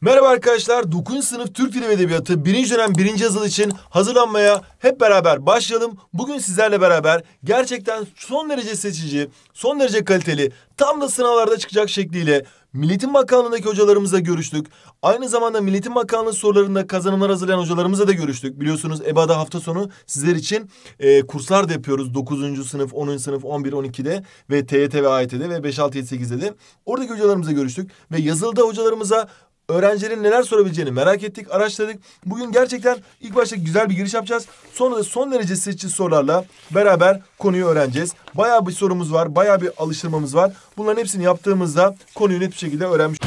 Merhaba arkadaşlar, 9. sınıf Türk Dili ve Edebiyatı 1. dönem 1. yazılı için hazırlanmaya hep beraber başlayalım. Bugün sizlerle beraber gerçekten son derece seçici, son derece kaliteli, tam da sınavlarda çıkacak şekliyle Milletin Bakanlığı'ndaki hocalarımızla görüştük. Aynı zamanda Milletin Bakanlığı sorularında kazanımlar hazırlayan hocalarımızla da görüştük. Biliyorsunuz EBA'da hafta sonu sizler için e, kurslar da yapıyoruz. 9. sınıf, 10. sınıf, 11, 12'de ve TYT ve AYT'de ve 5, 6, 7, 8'de de. Oradaki hocalarımızla görüştük ve yazılıda hocalarımıza öğrencilerin neler sorabileceğini merak ettik, araştırdık. Bugün gerçekten ilk başta güzel bir giriş yapacağız. Sonra da son derece seçici sorularla beraber konuyu öğreneceğiz. Bayağı bir sorumuz var, bayağı bir alıştırmamız var. Bunların hepsini yaptığımızda konuyu net bir şekilde öğrenmiş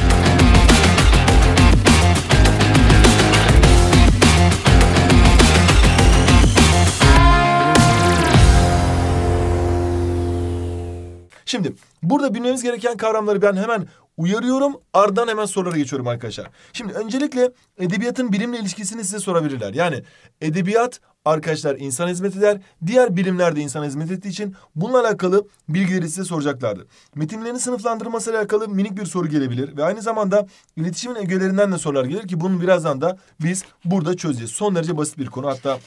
Şimdi burada bilmemiz gereken kavramları ben hemen uyarıyorum. Ardından hemen sorulara geçiyorum arkadaşlar. Şimdi öncelikle edebiyatın bilimle ilişkisini size sorabilirler. Yani edebiyat arkadaşlar insan hizmet eder. Diğer bilimler de insan hizmet ettiği için bununla alakalı bilgileri size soracaklardır. Metinlerin sınıflandırması ile alakalı minik bir soru gelebilir ve aynı zamanda iletişimin ögelerinden de sorular gelir ki bunu birazdan da biz burada çözeceğiz. Son derece basit bir konu hatta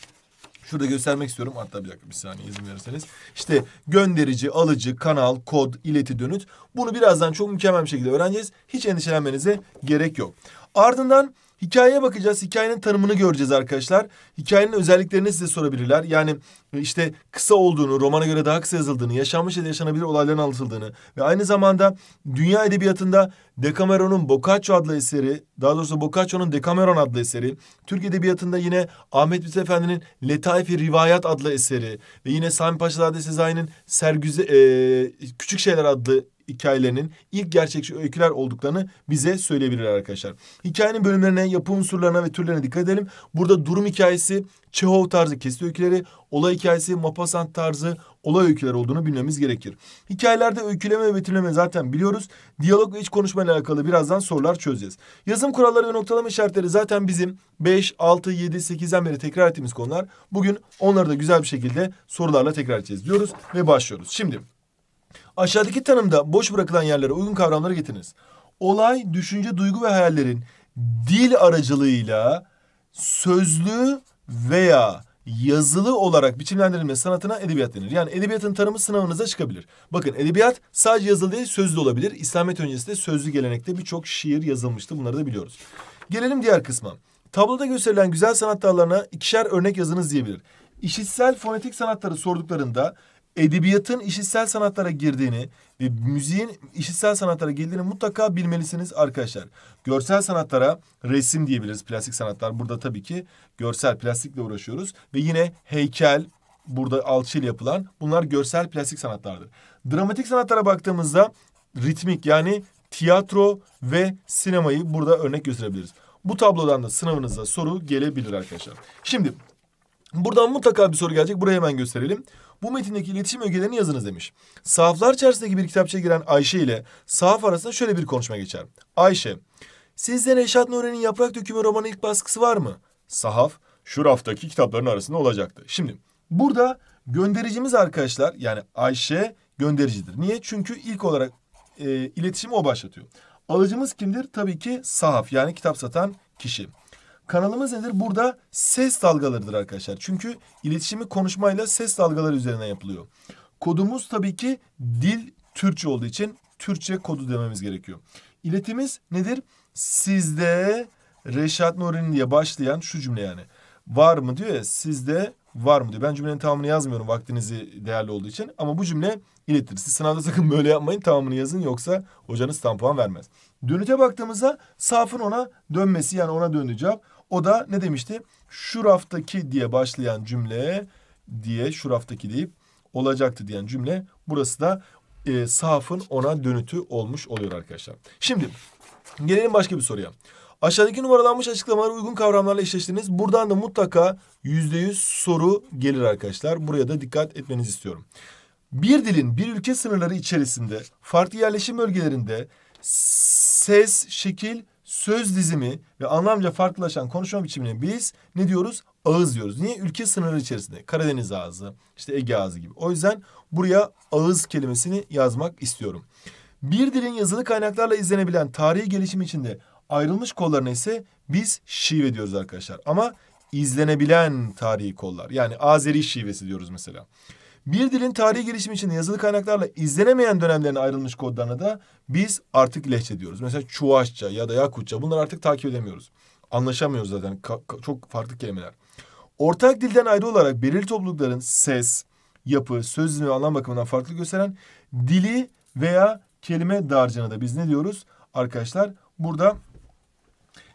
Şurada göstermek istiyorum. Hatta bir dakika bir saniye izin verirseniz. İşte gönderici, alıcı, kanal, kod, ileti dönüt. Bunu birazdan çok mükemmel bir şekilde öğreneceğiz. Hiç endişelenmenize gerek yok. Ardından Hikayeye bakacağız. Hikayenin tanımını göreceğiz arkadaşlar. Hikayenin özelliklerini size sorabilirler. Yani e, işte kısa olduğunu, romana göre daha kısa yazıldığını, yaşanmış ya da yaşanabilir olayların anlatıldığını ve aynı zamanda dünya edebiyatında Decameron'un Boccaccio adlı eseri, daha doğrusu Boccaccio'nun Decameron adlı eseri, Türk edebiyatında yine Ahmet Mithat Efendi'nin Letaifi Rivayat adlı eseri ve yine Sami Paşazade Sezai'nin Sergüze, e, Küçük Şeyler adlı hikayelerinin ilk gerçekçi öyküler olduklarını bize söyleyebilirler arkadaşlar. Hikayenin bölümlerine, yapı unsurlarına ve türlerine dikkat edelim. Burada durum hikayesi, Çehov tarzı kesit öyküleri, olay hikayesi, Mapasant tarzı olay öyküleri olduğunu bilmemiz gerekir. Hikayelerde öyküleme ve betimleme zaten biliyoruz. Diyalog ve iç konuşma ile alakalı birazdan sorular çözeceğiz. Yazım kuralları ve noktalama işaretleri zaten bizim 5, 6, 7, 8'den beri tekrar ettiğimiz konular. Bugün onları da güzel bir şekilde sorularla tekrar edeceğiz diyoruz ve başlıyoruz. Şimdi Aşağıdaki tanımda boş bırakılan yerlere uygun kavramları getiriniz. Olay, düşünce, duygu ve hayallerin dil aracılığıyla sözlü veya yazılı olarak biçimlendirilme sanatına edebiyat denir. Yani edebiyatın tanımı sınavınıza çıkabilir. Bakın edebiyat sadece yazılı değil sözlü olabilir. İslamiyet öncesi de sözlü gelenekte birçok şiir yazılmıştı. Bunları da biliyoruz. Gelelim diğer kısma. Tabloda gösterilen güzel sanat dallarına ikişer örnek yazınız diyebilir. İşitsel fonetik sanatları sorduklarında edebiyatın işitsel sanatlara girdiğini ve müziğin işitsel sanatlara girdiğini mutlaka bilmelisiniz arkadaşlar. Görsel sanatlara resim diyebiliriz. Plastik sanatlar burada tabii ki görsel plastikle uğraşıyoruz. Ve yine heykel burada alçıyla yapılan bunlar görsel plastik sanatlardır. Dramatik sanatlara baktığımızda ritmik yani tiyatro ve sinemayı burada örnek gösterebiliriz. Bu tablodan da sınavınıza soru gelebilir arkadaşlar. Şimdi buradan mutlaka bir soru gelecek. Burayı hemen gösterelim. Bu metindeki iletişim ögelerini yazınız demiş. Sahaflar içerisindeki bir kitapçıya giren Ayşe ile sahaf arasında şöyle bir konuşma geçer. Ayşe, sizde Neşat Nuri'nin Yaprak Dökümü romanı ilk baskısı var mı? Sahaf, şu raftaki kitapların arasında olacaktı. Şimdi burada göndericimiz arkadaşlar yani Ayşe göndericidir. Niye? Çünkü ilk olarak e, iletişimi o başlatıyor. Alıcımız kimdir? Tabii ki sahaf yani kitap satan kişi. Kanalımız nedir? Burada ses dalgalarıdır arkadaşlar. Çünkü iletişimi konuşmayla ses dalgaları üzerine yapılıyor. Kodumuz tabii ki dil Türkçe olduğu için Türkçe kodu dememiz gerekiyor. İletimiz nedir? Sizde Reşat Nuri'nin diye başlayan şu cümle yani. Var mı diyor ya sizde var mı diyor. Ben cümlenin tamamını yazmıyorum vaktinizi değerli olduğu için. Ama bu cümle iletir. Siz sınavda sakın böyle yapmayın tamamını yazın yoksa hocanız tam puan vermez. Dönüte baktığımızda safın ona dönmesi yani ona döndüğü cevap o da ne demişti? Şu raftaki diye başlayan cümle diye şu raftaki deyip olacaktı diyen cümle. Burası da e, sahafın ona dönütü olmuş oluyor arkadaşlar. Şimdi gelelim başka bir soruya. Aşağıdaki numaralanmış açıklamaları uygun kavramlarla eşleştiriniz. Buradan da mutlaka yüzde yüz soru gelir arkadaşlar. Buraya da dikkat etmenizi istiyorum. Bir dilin bir ülke sınırları içerisinde farklı yerleşim bölgelerinde ses, şekil söz dizimi ve anlamca farklılaşan konuşma biçimini biz ne diyoruz? Ağız diyoruz. Niye? Ülke sınırı içerisinde. Karadeniz ağzı, işte Ege ağzı gibi. O yüzden buraya ağız kelimesini yazmak istiyorum. Bir dilin yazılı kaynaklarla izlenebilen tarihi gelişim içinde ayrılmış kollarına ise biz şive diyoruz arkadaşlar. Ama izlenebilen tarihi kollar. Yani Azeri şivesi diyoruz mesela. Bir dilin tarihi gelişimi için yazılı kaynaklarla izlenemeyen dönemlerine ayrılmış kodlarına da biz artık lehçe diyoruz. Mesela Çuvaşça ya da Yakutça bunları artık takip edemiyoruz. Anlaşamıyoruz zaten. Ka- ka- çok farklı kelimeler. Ortak dilden ayrı olarak belirli toplulukların ses, yapı, söz ve anlam bakımından farklı gösteren dili veya kelime darcına da biz ne diyoruz? Arkadaşlar burada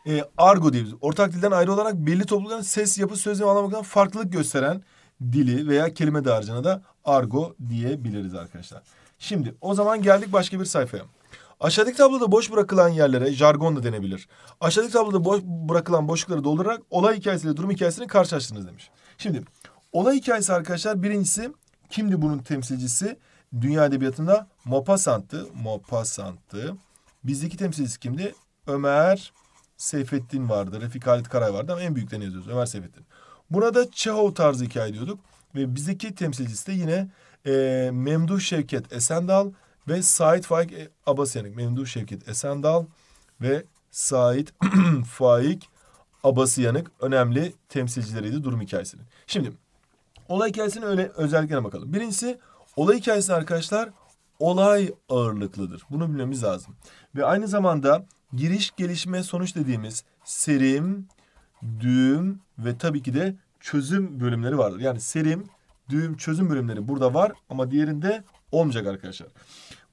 e, argo diyoruz. Ortak dilden ayrı olarak belli toplulukların ses, yapı, söz ve anlam bakımından farklılık gösteren dili veya kelime dağarcığına da argo diyebiliriz arkadaşlar. Şimdi o zaman geldik başka bir sayfaya. Aşağıdaki tabloda boş bırakılan yerlere jargon da denebilir. Aşağıdaki tabloda boş bırakılan boşlukları doldurarak olay hikayesiyle durum hikayesini karşılaştırınız demiş. Şimdi olay hikayesi arkadaşlar birincisi kimdi bunun temsilcisi? Dünya edebiyatında Maupassant'tı. Maupassant'tı. Bizdeki temsilcisi kimdi? Ömer Seyfettin vardı. Refik Halit Karay vardı ama en büyüklerini yazıyoruz. Ömer Seyfettin. Buna da Çehov tarzı hikaye diyorduk. Ve bizdeki temsilcisi de yine e, Memduh Şevket Esendal ve Sait Faik e, Abasyanik. Memduh Şevket Esendal ve Sait Faik Abasyanik önemli temsilcileriydi durum hikayesinin. Şimdi olay hikayesinin öyle özelliklerine bakalım. Birincisi olay hikayesi arkadaşlar olay ağırlıklıdır. Bunu bilmemiz lazım. Ve aynı zamanda giriş gelişme sonuç dediğimiz serim düğüm ve tabii ki de çözüm bölümleri vardır. Yani serim, düğüm, çözüm bölümleri burada var ama diğerinde olmayacak arkadaşlar.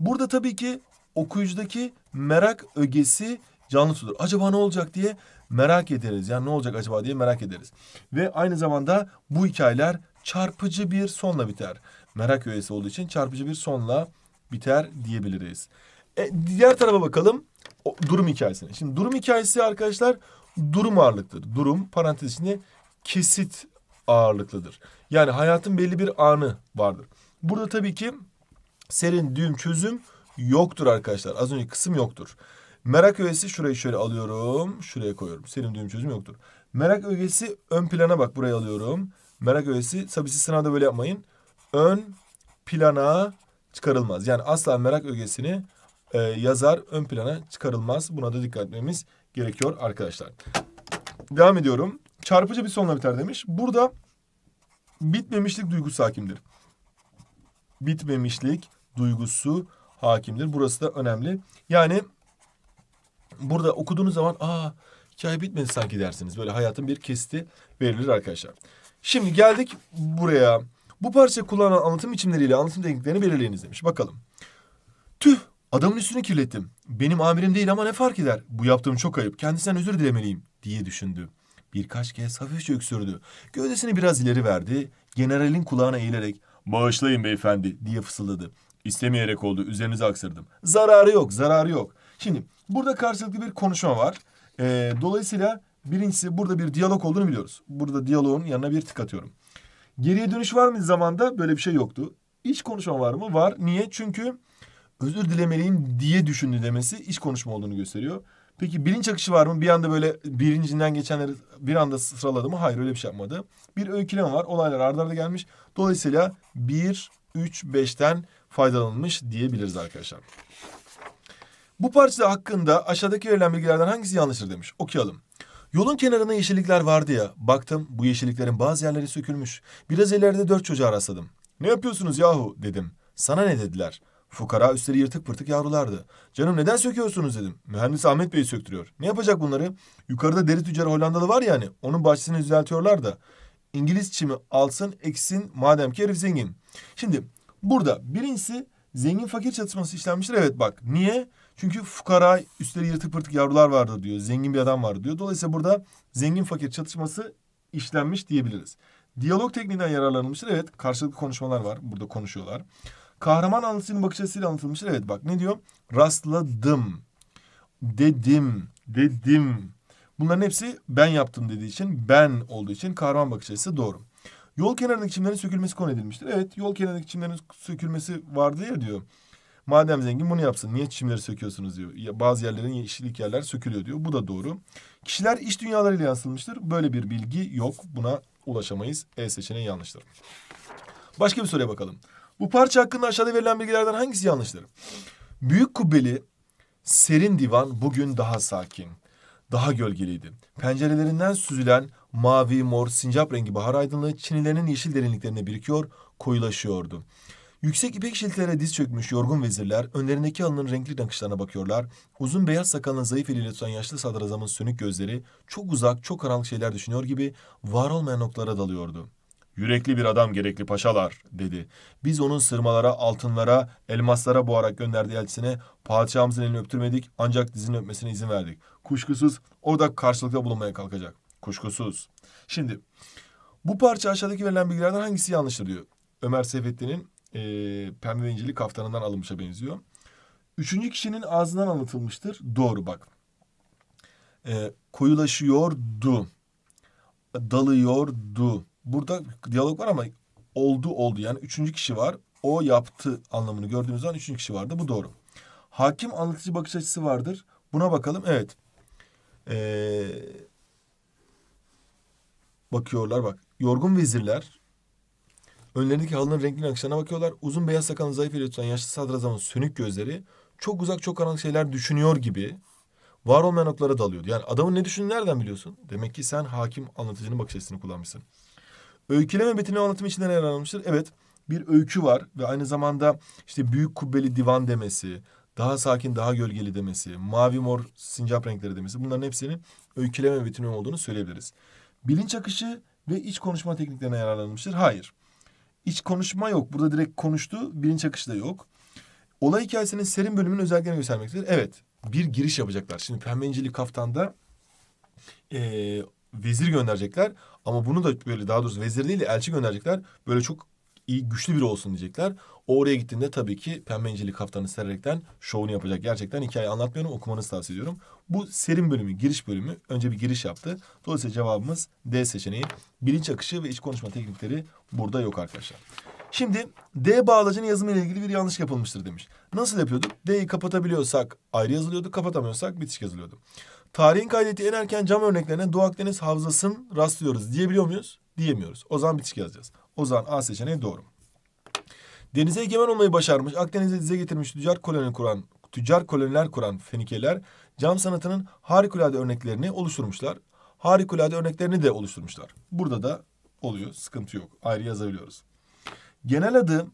Burada tabii ki okuyucudaki merak ögesi canlı tutulur. Acaba ne olacak diye merak ederiz. Yani ne olacak acaba diye merak ederiz. Ve aynı zamanda bu hikayeler çarpıcı bir sonla biter. Merak ögesi olduğu için çarpıcı bir sonla biter diyebiliriz. E, diğer tarafa bakalım. O, durum hikayesine. Şimdi durum hikayesi arkadaşlar durum ağırlıklıdır. Durum parantez içinde kesit ağırlıklıdır. Yani hayatın belli bir anı vardır. Burada tabii ki serin, düğüm, çözüm yoktur arkadaşlar. Az önce kısım yoktur. Merak ögesi şurayı şöyle alıyorum. Şuraya koyuyorum. Serin düğüm çözüm yoktur. Merak ögesi ön plana bak. Buraya alıyorum. Merak ögesi. Tabii siz sınavda böyle yapmayın. Ön plana çıkarılmaz. Yani asla merak ögesini e, yazar ön plana çıkarılmaz. Buna da dikkat etmemiz gerekiyor arkadaşlar. Devam ediyorum. Çarpıcı bir sonla biter demiş. Burada bitmemişlik duygusu hakimdir. Bitmemişlik duygusu hakimdir. Burası da önemli. Yani burada okuduğunuz zaman aa hikaye bitmedi sanki dersiniz. Böyle hayatın bir kesti verilir arkadaşlar. Şimdi geldik buraya. Bu parça kullanan anlatım biçimleriyle anlatım tekniklerini belirleyiniz demiş. Bakalım. Tüh Adamın üstünü kirlettim. Benim amirim değil ama ne fark eder? Bu yaptığım çok ayıp. Kendisinden özür dilemeliyim diye düşündü. Birkaç kez hafifçe öksürdü. Gövdesini biraz ileri verdi. Generalin kulağına eğilerek ''Bağışlayın beyefendi'' diye fısıldadı. İstemeyerek oldu. Üzerinize aksırdım. Zararı yok, zararı yok. Şimdi burada karşılıklı bir konuşma var. Ee, dolayısıyla birincisi burada bir diyalog olduğunu biliyoruz. Burada diyalogun yanına bir tık atıyorum. Geriye dönüş var mı zamanda? Böyle bir şey yoktu. İç konuşma var mı? Var. Niye? Çünkü özür dilemeliyim diye düşündü demesi iş konuşma olduğunu gösteriyor. Peki bilinç akışı var mı? Bir anda böyle birincinden geçenleri bir anda sıraladı mı? Hayır öyle bir şey yapmadı. Bir öyküleme var. Olaylar ardarda arda gelmiş. Dolayısıyla bir, üç, beşten faydalanılmış diyebiliriz arkadaşlar. Bu parça hakkında aşağıdaki verilen bilgilerden hangisi yanlıştır demiş. Okuyalım. Yolun kenarında yeşillikler vardı ya. Baktım bu yeşilliklerin bazı yerleri sökülmüş. Biraz ileride dört çocuğa rastladım. Ne yapıyorsunuz yahu dedim. Sana ne dediler. Fukara üstleri yırtık pırtık yavrulardı. Canım neden söküyorsunuz dedim. Mühendis Ahmet Bey söktürüyor. Ne yapacak bunları? Yukarıda deri tüccarı Hollandalı var yani. Onun bahçesini düzeltiyorlar da. İngiliz çimi alsın eksin madem ki herif zengin. Şimdi burada birincisi zengin fakir çatışması işlenmiştir. Evet bak niye? Çünkü fukara üstleri yırtık pırtık yavrular vardı diyor. Zengin bir adam vardı diyor. Dolayısıyla burada zengin fakir çatışması işlenmiş diyebiliriz. Diyalog tekniğinden yararlanılmıştır. Evet karşılıklı konuşmalar var. Burada konuşuyorlar. Kahraman anlatısının bakış açısıyla anlatılmıştır. Evet bak ne diyor? Rastladım. Dedim. Dedim. Bunların hepsi ben yaptım dediği için ben olduğu için kahraman bakış açısı doğru. Yol kenarındaki çimlerin sökülmesi konu edilmiştir. Evet yol kenarındaki çimlerin sökülmesi vardı ya diyor. Madem zengin bunu yapsın. Niye çimleri söküyorsunuz diyor. bazı yerlerin yeşillik yerler sökülüyor diyor. Bu da doğru. Kişiler iş dünyalarıyla yansılmıştır. Böyle bir bilgi yok. Buna ulaşamayız. E seçeneği yanlıştır. Başka bir soruya bakalım. Bu parça hakkında aşağıda verilen bilgilerden hangisi yanlıştır? Büyük kubbeli serin divan bugün daha sakin, daha gölgeliydi. Pencerelerinden süzülen mavi, mor, sincap rengi bahar aydınlığı çinilerin yeşil derinliklerine birikiyor, koyulaşıyordu. Yüksek ipek şiltelere diz çökmüş yorgun vezirler önlerindeki alının renkli nakışlarına bakıyorlar. Uzun beyaz sakalının zayıf eliyle tutan yaşlı sadrazamın sönük gözleri çok uzak, çok karanlık şeyler düşünüyor gibi var olmayan noktalara dalıyordu. Yürekli bir adam gerekli paşalar dedi. Biz onun sırmalara, altınlara, elmaslara boğarak gönderdiği elçisine padişahımızın elini öptürmedik ancak dizini öpmesine izin verdik. Kuşkusuz o da karşılıkta bulunmaya kalkacak. Kuşkusuz. Şimdi bu parça aşağıdaki verilen bilgilerden hangisi yanlıştır diyor. Ömer Seyfettin'in e, pembe incili kaftanından alınmışa benziyor. Üçüncü kişinin ağzından anlatılmıştır. Doğru bak. E, koyulaşıyordu. Dalıyordu burada diyalog var ama oldu oldu yani üçüncü kişi var. O yaptı anlamını gördüğümüz zaman üçüncü kişi vardı. Bu doğru. Hakim anlatıcı bakış açısı vardır. Buna bakalım. Evet. Ee, bakıyorlar bak. Yorgun vezirler önlerindeki halının renkli nakışlarına bakıyorlar. Uzun beyaz sakalı zayıf ile tutan yaşlı sadrazamın sönük gözleri çok uzak çok karanlık şeyler düşünüyor gibi var olmayan oklara dalıyordu. Yani adamın ne düşündüğünü nereden biliyorsun? Demek ki sen hakim anlatıcının bakış açısını kullanmışsın. Öyküleme metni anlatım içinden yer almıştır. Evet bir öykü var ve aynı zamanda işte büyük kubbeli divan demesi, daha sakin, daha gölgeli demesi, mavi mor sincap renkleri demesi bunların hepsini öyküleme metni olduğunu söyleyebiliriz. Bilinç akışı ve iç konuşma tekniklerine yararlanmıştır. Hayır. İç konuşma yok. Burada direkt konuştu. Bilinç akışı da yok. Olay hikayesinin serin bölümünün özelliklerini göstermektedir. Evet. Bir giriş yapacaklar. Şimdi pembe incili kaftanda ee, vezir gönderecekler. Ama bunu da böyle daha doğrusu vezir değil de elçi gönderecekler. Böyle çok iyi güçlü biri olsun diyecekler. O oraya gittiğinde tabii ki pembe inceli kaftanı sererekten şovunu yapacak. Gerçekten hikaye anlatmıyorum okumanızı tavsiye ediyorum. Bu serin bölümü, giriş bölümü önce bir giriş yaptı. Dolayısıyla cevabımız D seçeneği. Bilinç akışı ve iç konuşma teknikleri burada yok arkadaşlar. Şimdi D bağlacının yazımı ile ilgili bir yanlış yapılmıştır demiş. Nasıl yapıyorduk? D'yi kapatabiliyorsak ayrı yazılıyordu, kapatamıyorsak bitişik yazılıyordu. Tarihin kaydettiği en erken cam örneklerine Doğu Akdeniz Havzası'nın rastlıyoruz diyebiliyor muyuz? Diyemiyoruz. O zaman bitişik yazacağız. O zaman A seçeneği doğru. Denize egemen olmayı başarmış, Akdeniz'e dize getirmiş tüccar koloni kuran, tüccar koloniler kuran Fenikeler, cam sanatının harikulade örneklerini oluşturmuşlar. Harikulade örneklerini de oluşturmuşlar. Burada da oluyor, sıkıntı yok. Ayrı yazabiliyoruz. Genel adı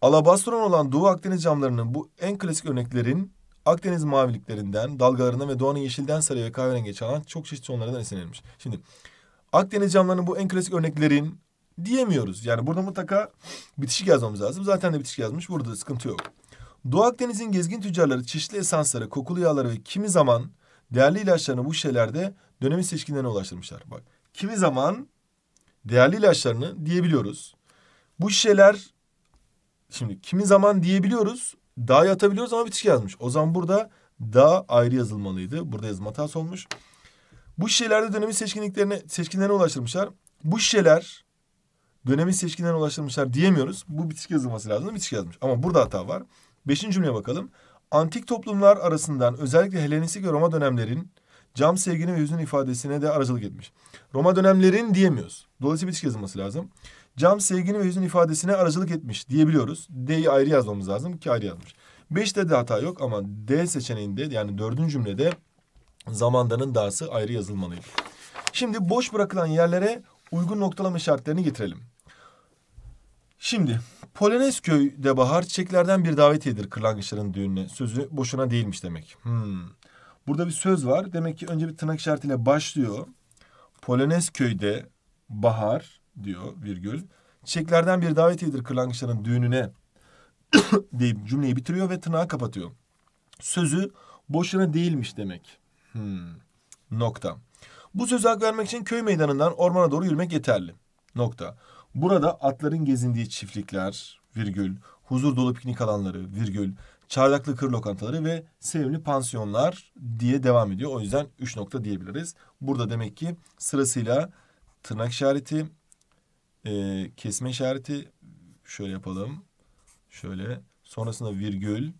alabastron olan Doğu Akdeniz camlarının bu en klasik örneklerin Akdeniz maviliklerinden, dalgalarından ve doğanın yeşilden sarıya ve kahverengiye çalan çok çeşitli tonlardan esinlenmiş. Şimdi Akdeniz camlarının bu en klasik örneklerin diyemiyoruz. Yani burada mutlaka bitişik yazmamız lazım. Zaten de bitişik yazmış. Burada sıkıntı yok. Doğu Akdeniz'in gezgin tüccarları çeşitli esansları, kokulu yağları ve kimi zaman değerli ilaçlarını bu şeylerde dönemin seçkinlerine ulaştırmışlar. Bak kimi zaman değerli ilaçlarını diyebiliyoruz. Bu şeyler şimdi kimi zaman diyebiliyoruz Da'yı atabiliyoruz ama bitişik yazmış. O zaman burada da ayrı yazılmalıydı. Burada yazım hatası olmuş. Bu şişelerde dönemin seçkinliklerine, seçkinlerine ulaştırmışlar. Bu şişeler dönemin seçkinlerine ulaştırmışlar diyemiyoruz. Bu bitişik yazılması lazım. Bitişik yazmış. Ama burada hata var. Beşinci cümleye bakalım. Antik toplumlar arasından özellikle Helenistik ve Roma dönemlerin cam sevginin ve hüzün ifadesine de aracılık etmiş. Roma dönemlerin diyemiyoruz. Dolayısıyla bitişik yazılması lazım. Cam sevginin ve yüzün ifadesine aracılık etmiş diyebiliyoruz. D'yi ayrı yazmamız lazım ki ayrı yazmış. Beşte de hata yok ama D seçeneğinde yani dördüncü cümlede zamandanın dası ayrı yazılmalıydı. Şimdi boş bırakılan yerlere uygun noktalama işaretlerini getirelim. Şimdi Polonezköy'de bahar çiçeklerden bir davetiyedir kırlangıçların düğününe. Sözü boşuna değilmiş demek. Hmm. Burada bir söz var. Demek ki önce bir tırnak işaretiyle başlıyor. Polonezköy'de bahar diyor virgül. Çiçeklerden bir davetiyedir kırlangıçların düğününe deyip cümleyi bitiriyor ve tırnağı kapatıyor. Sözü boşuna değilmiş demek. Hmm. Nokta. Bu sözü hak vermek için köy meydanından ormana doğru yürümek yeterli. Nokta. Burada atların gezindiği çiftlikler, virgül, huzur dolu piknik alanları, virgül, çardaklı kır lokantaları ve sevimli pansiyonlar diye devam ediyor. O yüzden üç nokta diyebiliriz. Burada demek ki sırasıyla tırnak işareti, e, kesme işareti şöyle yapalım. Şöyle sonrasında virgül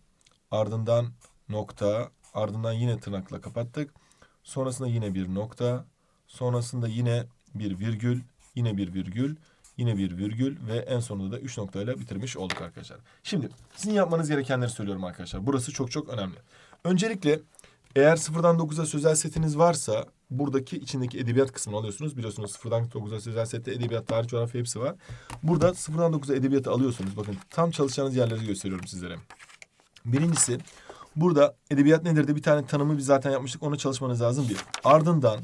ardından nokta ardından yine tırnakla kapattık. Sonrasında yine bir nokta sonrasında yine bir virgül yine bir virgül yine bir virgül ve en sonunda da 3 noktayla bitirmiş olduk arkadaşlar. Şimdi sizin yapmanız gerekenleri söylüyorum arkadaşlar. Burası çok çok önemli. Öncelikle eğer sıfırdan dokuza sözel setiniz varsa buradaki içindeki edebiyat kısmını alıyorsunuz. Biliyorsunuz sıfırdan 9'a sözel sette edebiyat, tarih, coğrafya hepsi var. Burada sıfırdan 9'a edebiyatı alıyorsunuz. Bakın tam çalışacağınız yerleri gösteriyorum sizlere. Birincisi burada edebiyat nedir de bir tane tanımı biz zaten yapmıştık. Ona çalışmanız lazım bir. Ardından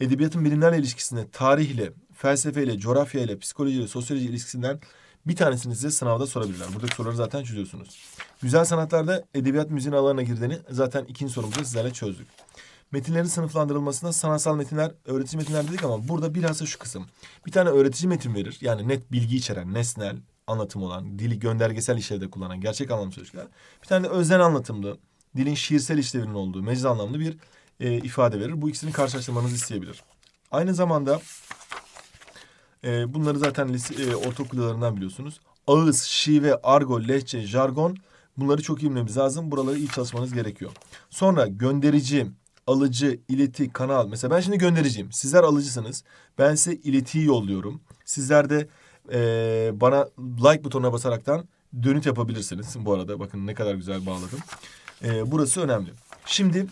edebiyatın bilimlerle ilişkisini tarihle, felsefeyle, coğrafyayla, psikolojiyle, sosyoloji ilişkisinden bir tanesini size sınavda sorabilirler. Buradaki soruları zaten çözüyorsunuz. Güzel sanatlarda edebiyat müziğin alanına girdiğini zaten ikinci sorumuzda sizlerle çözdük metinlerin sınıflandırılmasında sanatsal metinler, öğretici metinler dedik ama burada bilhassa şu kısım. Bir tane öğretici metin verir. Yani net bilgi içeren, nesnel, anlatım olan, dili göndergesel işlevde kullanan gerçek anlamlı sözcükler. Bir tane de öznel anlatımlı, dilin şiirsel işlevinin olduğu mecaz anlamlı bir e, ifade verir. Bu ikisini karşılaştırmanızı isteyebilir. Aynı zamanda e, bunları zaten lise, e, ortaokullarından biliyorsunuz. Ağız, şive, argo, lehçe, jargon bunları çok iyi bilmemiz lazım. Buraları iyi çalışmanız gerekiyor. Sonra gönderici, alıcı, ileti, kanal. Mesela ben şimdi göndereceğim. Sizler alıcısınız. Ben size iletiyi yolluyorum. Sizler de e, bana like butonuna basaraktan dönüt yapabilirsiniz. Bu arada bakın ne kadar güzel bağladım. E, burası önemli. Şimdi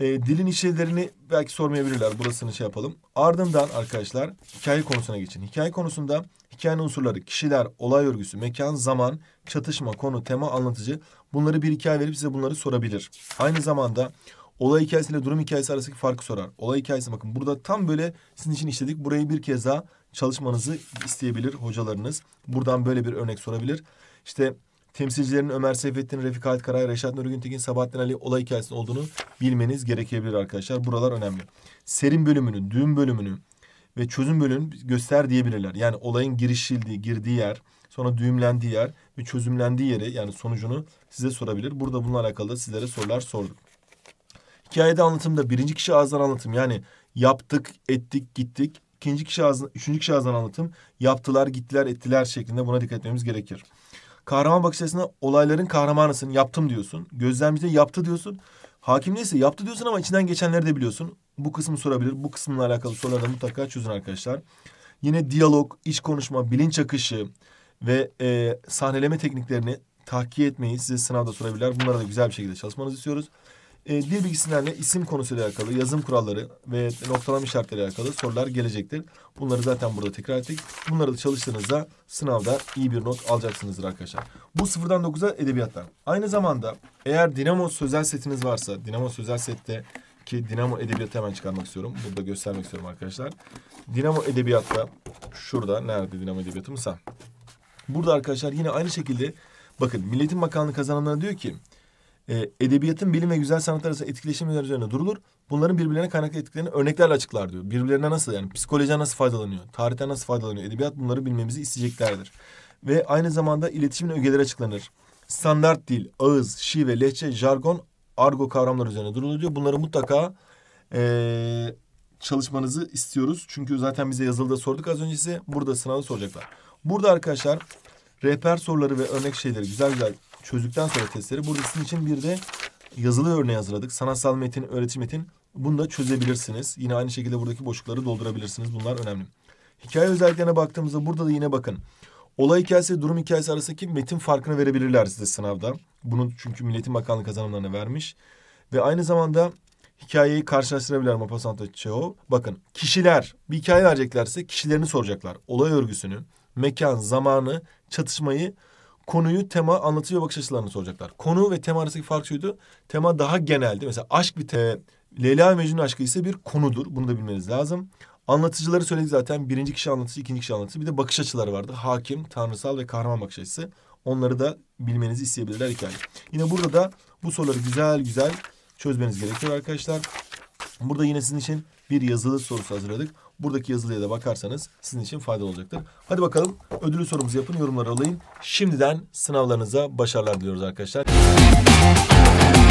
e, dilin içerilerini belki sormayabilirler. Burasını şey yapalım. Ardından arkadaşlar hikaye konusuna geçin. Hikaye konusunda hikayenin unsurları kişiler, olay örgüsü, mekan, zaman, çatışma, konu, tema, anlatıcı. Bunları bir hikaye verip size bunları sorabilir. Aynı zamanda Olay hikayesiyle durum hikayesi arasındaki farkı sorar. Olay hikayesi bakın burada tam böyle sizin için işledik. Burayı bir kez daha çalışmanızı isteyebilir hocalarınız. Buradan böyle bir örnek sorabilir. İşte temsilcilerin Ömer Seyfettin, Refik Halit Karay, Reşat Nuri Güntekin, Sabahattin Ali olay hikayesinin olduğunu bilmeniz gerekebilir arkadaşlar. Buralar önemli. Serin bölümünü, düğün bölümünü ve çözüm bölümünü göster diyebilirler. Yani olayın girişildiği, girdiği yer, sonra düğümlendiği yer ve çözümlendiği yeri yani sonucunu size sorabilir. Burada bununla alakalı sizlere sorular sorduk. Hikayede anlatımda birinci kişi ağızdan anlatım. Yani yaptık, ettik, gittik. İkinci kişi ağızdan, üçüncü kişi ağızdan anlatım. Yaptılar, gittiler, ettiler şeklinde buna dikkat etmemiz gerekir. Kahraman bakış açısına olayların kahramanısın, yaptım diyorsun. Gözlemcide yaptı diyorsun. Hakim neyse yaptı diyorsun ama içinden geçenleri de biliyorsun. Bu kısmı sorabilir. Bu kısmınla alakalı soruları da mutlaka çözün arkadaşlar. Yine diyalog, iç konuşma, bilinç akışı ve e, sahneleme tekniklerini tahkiye etmeyi size sınavda sorabilirler. Bunlara da güzel bir şekilde çalışmanızı istiyoruz. E, dil bilgisinden isim konusuyla alakalı, yazım kuralları ve noktalama işaretleriyle alakalı sorular gelecektir. Bunları zaten burada tekrar ettik. Bunları da çalıştığınızda sınavda iyi bir not alacaksınızdır arkadaşlar. Bu sıfırdan dokuz'a edebiyattan. Aynı zamanda eğer Dinamo sözel setiniz varsa, Dinamo sözel sette ki Dinamo Edebiyat'ı hemen çıkarmak istiyorum. Burada göstermek istiyorum arkadaşlar. Dinamo Edebiyat'ta şurada nerede Dinamo edebiyatımsa. Burada arkadaşlar yine aynı şekilde bakın Milletin Bakanlığı kazananlara diyor ki e, edebiyatın bilim ve güzel sanatlar arasında etkileşimler üzerine durulur. Bunların birbirlerine kaynaklı etkilerini örneklerle açıklar diyor. Birbirlerine nasıl yani psikolojiye nasıl faydalanıyor, tarihten nasıl faydalanıyor, edebiyat bunları bilmemizi isteyeceklerdir. Ve aynı zamanda iletişimin ögeleri açıklanır. Standart dil, ağız, şive, lehçe, jargon, argo kavramlar üzerine durulur diyor. Bunları mutlaka e, çalışmanızı istiyoruz. Çünkü zaten bize yazılıda sorduk az önce size. Burada sınavda soracaklar. Burada arkadaşlar rehber soruları ve örnek şeyleri güzel güzel çözdükten sonra testleri burada sizin için bir de yazılı örneği hazırladık. Sanatsal metin, öğretim metin. Bunu da çözebilirsiniz. Yine aynı şekilde buradaki boşlukları doldurabilirsiniz. Bunlar önemli. Hikaye özelliklerine baktığımızda burada da yine bakın. Olay hikayesi, durum hikayesi arasındaki metin farkını verebilirler size sınavda. Bunu çünkü Milletin Bakanlığı kazanımlarına vermiş. Ve aynı zamanda hikayeyi karşılaştırabilirler Mapasant'la Çehov. Bakın kişiler, bir hikaye vereceklerse kişilerini soracaklar. Olay örgüsünü, mekan, zamanı, çatışmayı konuyu tema anlatıcı ve bakış açılarını soracaklar. Konu ve tema arasındaki fark şuydu. Tema daha geneldi. Mesela aşk bir te Leyla ve Mecnun aşkı ise bir konudur. Bunu da bilmeniz lazım. Anlatıcıları söyledik zaten. Birinci kişi anlatısı, ikinci kişi anlatısı, Bir de bakış açıları vardı. Hakim, tanrısal ve kahraman bakış açısı. Onları da bilmenizi isteyebilirler hikaye. Yine burada da bu soruları güzel güzel çözmeniz gerekiyor arkadaşlar. Burada yine sizin için bir yazılı sorusu hazırladık. Buradaki yazılıya da bakarsanız sizin için faydalı olacaktır. Hadi bakalım ödülü sorumuzu yapın, yorumları alayım. Şimdiden sınavlarınıza başarılar diliyoruz arkadaşlar.